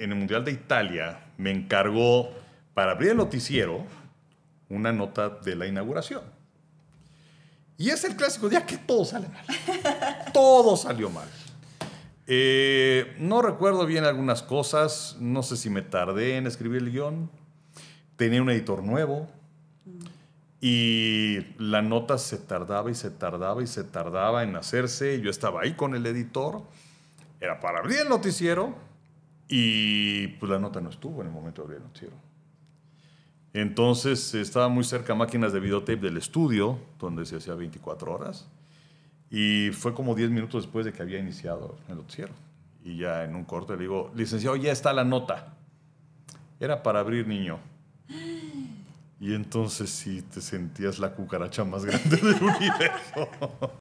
en el Mundial de Italia me encargó para abrir el noticiero una nota de la inauguración. Y es el clásico día que todo sale mal. todo salió mal. Eh, no recuerdo bien algunas cosas, no sé si me tardé en escribir el guión, tenía un editor nuevo y la nota se tardaba y se tardaba y se tardaba en hacerse, yo estaba ahí con el editor, era para abrir el noticiero, y pues la nota no estuvo en el momento abrir el noticiero. Entonces estaba muy cerca máquinas de videotape del estudio, donde se hacía 24 horas. Y fue como 10 minutos después de que había iniciado el noticiero. Y ya en un corte le digo, licenciado, ya está la nota. Era para abrir niño. Y entonces sí te sentías la cucaracha más grande del universo.